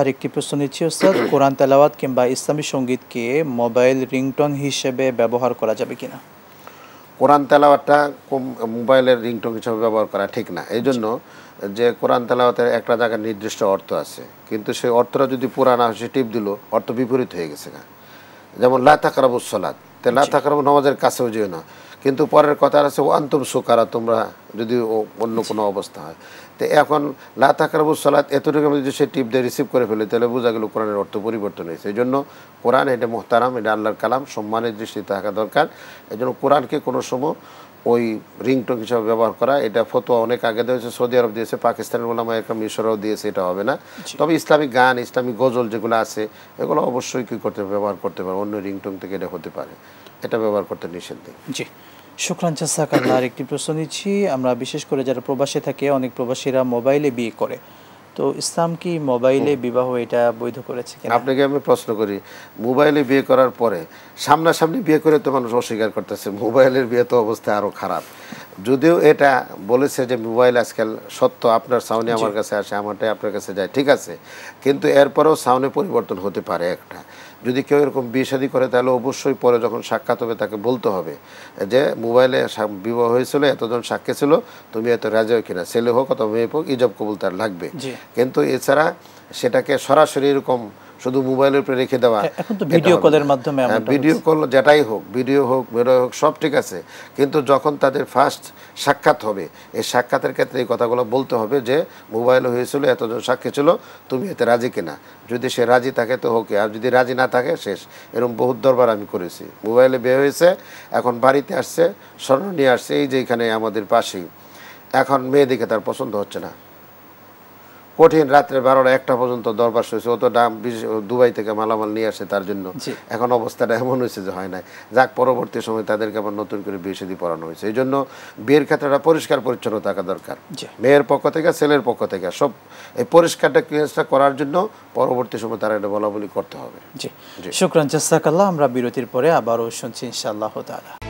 আর একটি প্রশ্ন নিচ্ছি ওস্তাদ কোরআন তেলাওয়াত কিংবা ইসলামী সঙ্গীতকে মোবাইল রিংটন হিসেবে ব্যবহার করা যাবে কিনা কোরআন তেলাওয়াতটা মোবাইলের রিংটন হিসেবে ব্যবহার করা ঠিক না এই জন্য যে কোরআন তেলাওয়াতের একটা জায়গায় নির্দিষ্ট অর্থ আছে কিন্তু সেই অর্থটা যদি হয় সে টিপ দিল অর্থ বিপরীত হয়ে গেছে না যেমন লা তাকরাবুস সলাদ তে লা তাকরাবু নামাজের কাছেও যেও না কিন্তু পরের কথা আছে ও আন্তম সুকারা তোমরা যদি অন্য কোনো অবস্থা হয় তো এখন লাথাকারবু সালাত এতটুকু যদি সে টিপ দিয়ে রিসিভ করে ফেলে তাহলে বোঝা গেল কোরআনের অর্থ পরিবর্তন হয়েছে এই জন্য কোরআন এটা মোহতারাম এটা আল্লাহর কালাম সম্মানের দৃষ্টিতে থাকা দরকার এই জন্য কোরআনকে কোনো সময় ওই রিংটং হিসাবে ব্যবহার করা এটা ফতোয়া অনেক আগে দিয়েছে সৌদি আরব দিয়েছে পাকিস্তানের ওলামা একটা মিশরাও দিয়েছে এটা হবে না তবে ইসলামিক গান ইসলামিক গজল যেগুলো আছে এগুলো অবশ্যই কী করতে ব্যবহার করতে পারে অন্য রিংটং থেকে এটা হতে পারে এটা ব্যবহার করতে নিষেধ জি শুক্রান চাষা আর একটি প্রশ্ন নিচ্ছি আমরা বিশেষ করে যারা প্রবাসে থাকে অনেক প্রবাসীরা মোবাইলে বিয়ে করে তো ইসলাম কি মোবাইলে বিবাহ এটা বৈধ করেছে আপনাকে আমি প্রশ্ন করি মোবাইলে বিয়ে করার পরে সামনাসামনি বিয়ে করে তো মানুষ অস্বীকার করতেছে মোবাইলের বিয়ে তো অবস্থা আরও খারাপ যদিও এটা বলেছে যে মোবাইল আজকাল সত্য আপনার সাউনে আমার কাছে আসে আমারটাই আপনার কাছে যায় ঠিক আছে কিন্তু এরপরেও সাউনে পরিবর্তন হতে পারে একটা যদি কেউ এরকম বিয়ে করে তাহলে অবশ্যই পরে যখন সাক্ষাৎ হবে তাকে বলতে হবে যে মোবাইলে বিবাহ হয়েছিল এতজন সাক্ষী ছিল তুমি এত রাজি কিনা ছেলে হোক অথবা মেয়ে হোক ইজব কবুল তার লাগবে কিন্তু এছাড়া সেটাকে সরাসরি এরকম শুধু মোবাইলের উপরে রেখে দেওয়া ভিডিও হ্যাঁ, কলের মাধ্যমে ভিডিও হ্যাঁ, কল যেটাই হোক ভিডিও হোক বেরোয় হোক সব ঠিক আছে কিন্তু যখন তাদের ফার্স্ট সাক্ষাৎ হবে এই সাক্ষাতের ক্ষেত্রে এই কথাগুলো বলতে হবে যে মোবাইল হয়েছিল এতজন সাক্ষী ছিল তুমি এতে রাজি কিনা যদি সে রাজি থাকে তো হোক আর যদি রাজি না থাকে শেষ এরকম বহু দরবার আমি করেছি মোবাইলে বের হয়েছে এখন বাড়িতে আসছে স্বর্ণ নিয়ে আসছে এই যে এখানে আমাদের পাশেই এখন মেয়ে দেখে তার পছন্দ হচ্ছে না কঠিন রাত্রে বারোটা একটা পর্যন্ত দরবার শুয়েছে ও তো দুবাই থেকে মালামাল নিয়ে আসে তার জন্য এখন অবস্থাটা এমন হয়েছে যে হয় না যাক পরবর্তী সময় তাদেরকে আবার নতুন করে বিয়ে সেদি পড়ানো হয়েছে এই জন্য বিয়ের ক্ষেত্রটা পরিষ্কার পরিচ্ছন্ন থাকা দরকার মেয়ের পক্ষ থেকে ছেলের পক্ষ থেকে সব এই পরিষ্কারটা ক্লিয়ারটা করার জন্য পরবর্তী সময় তারা এটা বলা বলি করতে হবে জি শুক্রান জাস্তাকাল্লাহ আমরা বিরতির পরে আবারও শুনছি ইনশাআল্লাহ তালা